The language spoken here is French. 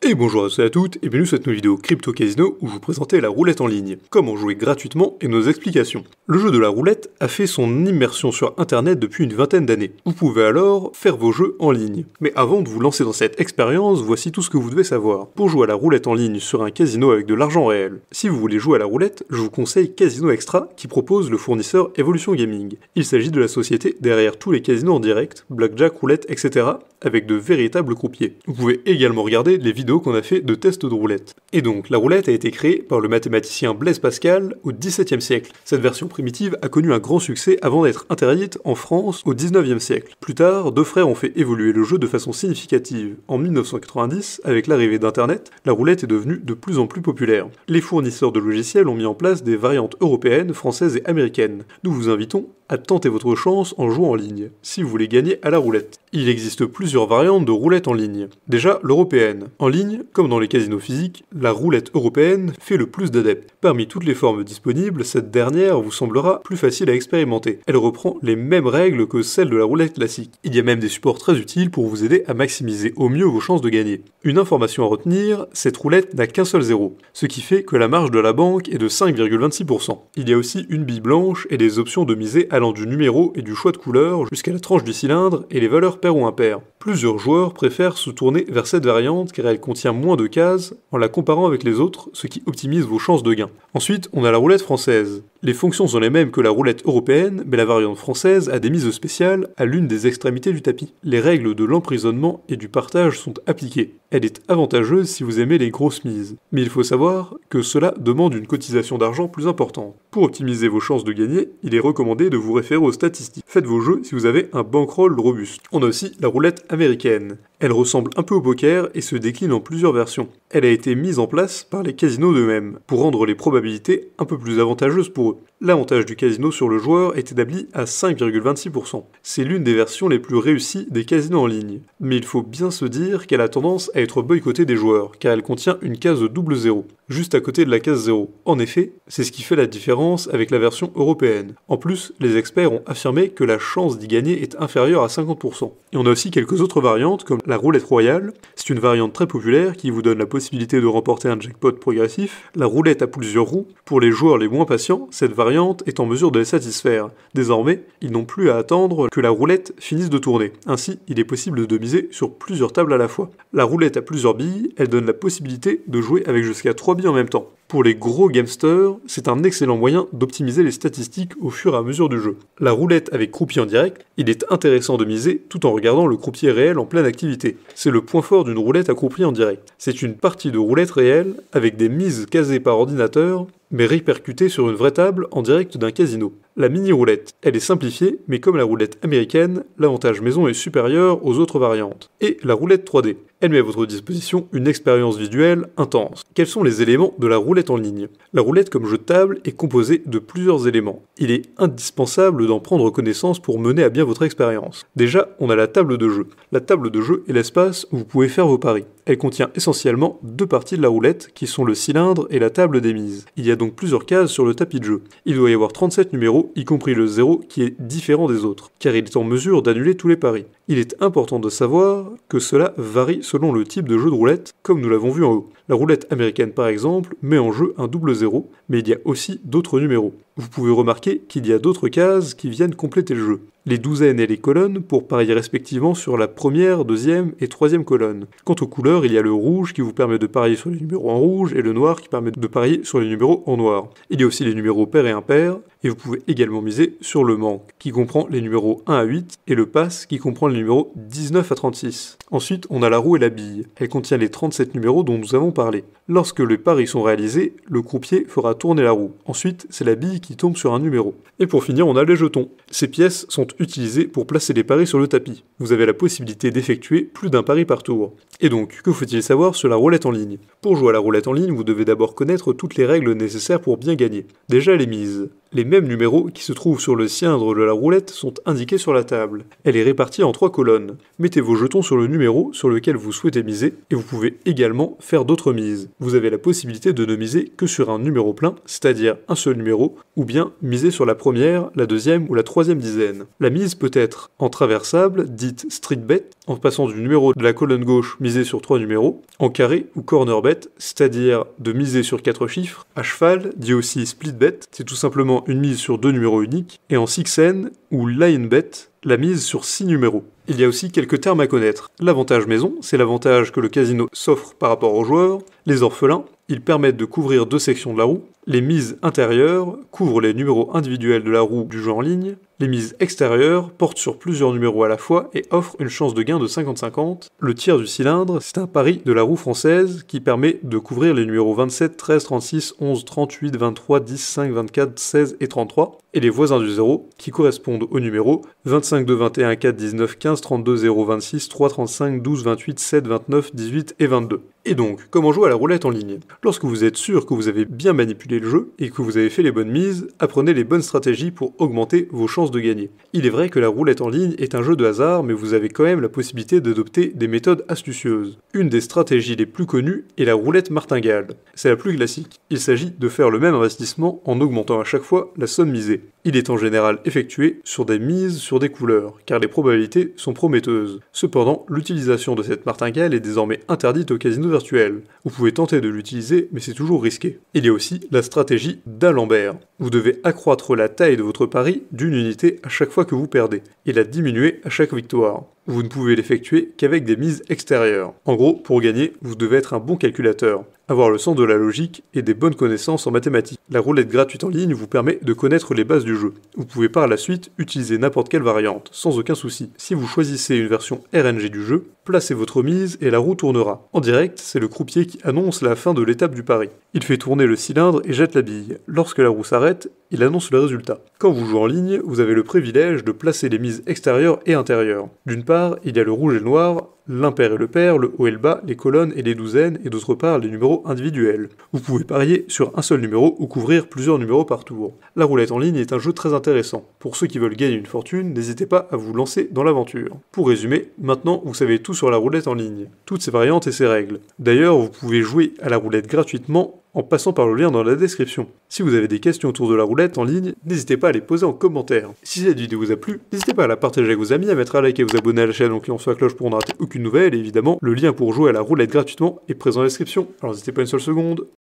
Et bonjour à tous et à toutes, et bienvenue sur cette nouvelle vidéo Crypto Casino où je vous présentez la roulette en ligne, comment jouer gratuitement et nos explications. Le jeu de la roulette a fait son immersion sur internet depuis une vingtaine d'années. Vous pouvez alors faire vos jeux en ligne. Mais avant de vous lancer dans cette expérience, voici tout ce que vous devez savoir. Pour jouer à la roulette en ligne sur un casino avec de l'argent réel, si vous voulez jouer à la roulette, je vous conseille Casino Extra qui propose le fournisseur Evolution Gaming. Il s'agit de la société derrière tous les casinos en direct, blackjack, roulette, etc. avec de véritables croupiers. Vous pouvez également regarder les vidéos qu'on a fait de tests de roulette. Et donc, la roulette a été créée par le mathématicien Blaise Pascal au XVIIe siècle. Cette version primitive a connu un grand succès avant d'être interdite en France au XIXe siècle. Plus tard, deux frères ont fait évoluer le jeu de façon significative. En 1990, avec l'arrivée d'Internet, la roulette est devenue de plus en plus populaire. Les fournisseurs de logiciels ont mis en place des variantes européennes, françaises et américaines. Nous vous invitons à tenter votre chance en jouant en ligne, si vous voulez gagner à la roulette. Il existe plusieurs variantes de roulette en ligne. Déjà l'européenne. En ligne, comme dans les casinos physiques, la roulette européenne fait le plus d'adeptes. Parmi toutes les formes disponibles, cette dernière vous semblera plus facile à expérimenter. Elle reprend les mêmes règles que celles de la roulette classique. Il y a même des supports très utiles pour vous aider à maximiser au mieux vos chances de gagner. Une information à retenir, cette roulette n'a qu'un seul zéro, ce qui fait que la marge de la banque est de 5,26%. Il y a aussi une bille blanche et des options de miser à allant du numéro et du choix de couleur jusqu'à la tranche du cylindre et les valeurs paires ou impaires. Plusieurs joueurs préfèrent se tourner vers cette variante car elle contient moins de cases en la comparant avec les autres, ce qui optimise vos chances de gain. Ensuite, on a la roulette française. Les fonctions sont les mêmes que la roulette européenne, mais la variante française a des mises spéciales à l'une des extrémités du tapis. Les règles de l'emprisonnement et du partage sont appliquées. Elle est avantageuse si vous aimez les grosses mises, mais il faut savoir que cela demande une cotisation d'argent plus importante. Pour optimiser vos chances de gagner, il est recommandé de vous référer aux statistiques. Faites vos jeux si vous avez un bankroll robuste. On a aussi la roulette américaine. Elle ressemble un peu au poker et se décline en plusieurs versions. Elle a été mise en place par les casinos deux mêmes pour rendre les probabilités un peu plus avantageuses pour eux. L'avantage du casino sur le joueur est établi à 5,26%. C'est l'une des versions les plus réussies des casinos en ligne. Mais il faut bien se dire qu'elle a tendance à être boycottée des joueurs, car elle contient une case double zéro, juste à côté de la case zéro. En effet, c'est ce qui fait la différence avec la version européenne. En plus, les experts ont affirmé que la chance d'y gagner est inférieure à 50%. Et on a aussi quelques autres variantes, comme la roulette royale. C'est une variante très populaire qui vous donne la possibilité de remporter un jackpot progressif, la roulette à plusieurs roues. Pour les joueurs les moins patients, cette variante est en mesure de les satisfaire. Désormais, ils n'ont plus à attendre que la roulette finisse de tourner. Ainsi, il est possible de miser sur plusieurs tables à la fois. La roulette à plusieurs billes, elle donne la possibilité de jouer avec jusqu'à 3 billes en même temps. Pour les gros gamesters, c'est un excellent moyen d'optimiser les statistiques au fur et à mesure du jeu. La roulette avec croupier en direct, il est intéressant de miser tout en regardant le croupier réel en pleine activité. C'est le point fort d'une roulette accroupie en direct. C'est une partie de roulette réelle avec des mises casées par ordinateur mais répercutée sur une vraie table en direct d'un casino. La mini-roulette, elle est simplifiée, mais comme la roulette américaine, l'avantage maison est supérieur aux autres variantes. Et la roulette 3D, elle met à votre disposition une expérience visuelle intense. Quels sont les éléments de la roulette en ligne La roulette comme jeu de table est composée de plusieurs éléments. Il est indispensable d'en prendre connaissance pour mener à bien votre expérience. Déjà, on a la table de jeu. La table de jeu est l'espace où vous pouvez faire vos paris. Elle contient essentiellement deux parties de la roulette, qui sont le cylindre et la table des mises. Il y a donc plusieurs cases sur le tapis de jeu. Il doit y avoir 37 numéros, y compris le 0 qui est différent des autres, car il est en mesure d'annuler tous les paris. Il est important de savoir que cela varie selon le type de jeu de roulette, comme nous l'avons vu en haut. La roulette américaine par exemple met en jeu un double zéro, mais il y a aussi d'autres numéros. Vous pouvez remarquer qu'il y a d'autres cases qui viennent compléter le jeu. Les douzaines et les colonnes pour parier respectivement sur la première, deuxième et troisième colonne. Quant aux couleurs, il y a le rouge qui vous permet de parier sur les numéros en rouge et le noir qui permet de parier sur les numéros en noir. Il y a aussi les numéros pair et impair, et vous pouvez également miser sur le manque, qui comprend les numéros 1 à 8, et le passe, qui comprend les numéro 19 à 36. Ensuite, on a la roue et la bille. Elle contient les 37 numéros dont nous avons parlé. Lorsque les paris sont réalisés, le croupier fera tourner la roue. Ensuite, c'est la bille qui tombe sur un numéro. Et pour finir, on a les jetons. Ces pièces sont utilisées pour placer les paris sur le tapis. Vous avez la possibilité d'effectuer plus d'un pari par tour. Et donc, que faut-il savoir sur la roulette en ligne Pour jouer à la roulette en ligne, vous devez d'abord connaître toutes les règles nécessaires pour bien gagner. Déjà les mises. Les mêmes numéros qui se trouvent sur le cylindre de la roulette sont indiqués sur la table. Elle est répartie en trois colonnes. Mettez vos jetons sur le numéro sur lequel vous souhaitez miser et vous pouvez également faire d'autres mises. Vous avez la possibilité de ne miser que sur un numéro plein, c'est-à-dire un seul numéro, ou bien miser sur la première, la deuxième ou la troisième dizaine. La mise peut être en traversable, dite street bet, en passant du numéro de la colonne gauche misé sur trois numéros, en carré ou corner bet, c'est-à-dire de miser sur quatre chiffres, à cheval, dit aussi split bet, c'est tout simplement une mise sur deux numéros uniques, et en six n ou line bet, la mise sur 6 numéros. Il y a aussi quelques termes à connaître. L'avantage maison, c'est l'avantage que le casino s'offre par rapport aux joueurs. Les orphelins, ils permettent de couvrir deux sections de la roue. Les mises intérieures couvrent les numéros individuels de la roue du jeu en ligne. Les mises extérieures portent sur plusieurs numéros à la fois et offrent une chance de gain de 50-50. Le tiers du cylindre, c'est un pari de la roue française qui permet de couvrir les numéros 27, 13, 36, 11, 38, 23, 10, 5, 24, 16 et 33. Et les voisins du zéro qui correspondent aux numéros 25, 2, 21, 4, 19, 15, 32, 0, 26, 3, 35, 12, 28, 7, 29, 18 et 22. Et donc, comment jouer à la roulette en ligne Lorsque vous êtes sûr que vous avez bien manipulé le jeu et que vous avez fait les bonnes mises, apprenez les bonnes stratégies pour augmenter vos chances de gagner. Il est vrai que la roulette en ligne est un jeu de hasard, mais vous avez quand même la possibilité d'adopter des méthodes astucieuses. Une des stratégies les plus connues est la roulette martingale. C'est la plus classique. Il s'agit de faire le même investissement en augmentant à chaque fois la somme misée. Il est en général effectué sur des mises sur des couleurs, car les probabilités sont prometteuses. Cependant, l'utilisation de cette martingale est désormais interdite au casino vous pouvez tenter de l'utiliser, mais c'est toujours risqué. Il y a aussi la stratégie d'Alembert. Vous devez accroître la taille de votre pari d'une unité à chaque fois que vous perdez, et la diminuer à chaque victoire. Vous ne pouvez l'effectuer qu'avec des mises extérieures. En gros, pour gagner, vous devez être un bon calculateur, avoir le sens de la logique et des bonnes connaissances en mathématiques. La roulette gratuite en ligne vous permet de connaître les bases du jeu. Vous pouvez par la suite utiliser n'importe quelle variante, sans aucun souci. Si vous choisissez une version RNG du jeu, placez votre mise et la roue tournera. En direct, c'est le croupier qui annonce la fin de l'étape du pari. Il fait tourner le cylindre et jette la bille. Lorsque la roue s'arrête, il annonce le résultat. Quand vous jouez en ligne, vous avez le privilège de placer les mises extérieures et intérieures. D'une part, il y a le rouge et le noir, l'impair et le pair, le haut et le bas, les colonnes et les douzaines, et d'autre part les numéros individuels. Vous pouvez parier sur un seul numéro ou couvrir plusieurs numéros par tour. La roulette en ligne est un jeu très intéressant. Pour ceux qui veulent gagner une fortune, n'hésitez pas à vous lancer dans l'aventure. Pour résumer, maintenant vous savez tout sur la roulette en ligne, toutes ses variantes et ses règles. D'ailleurs, vous pouvez jouer à la roulette gratuitement en passant par le lien dans la description. Si vous avez des questions autour de la roulette en ligne, n'hésitez pas à les poser en commentaire. Si cette vidéo vous a plu, n'hésitez pas à la partager avec vos amis, à mettre un like et à vous abonner à la chaîne en cliquant sur la cloche pour ne rater aucune nouvelle, et évidemment, le lien pour jouer à la roulette gratuitement est présent dans la description, alors n'hésitez pas une seule seconde.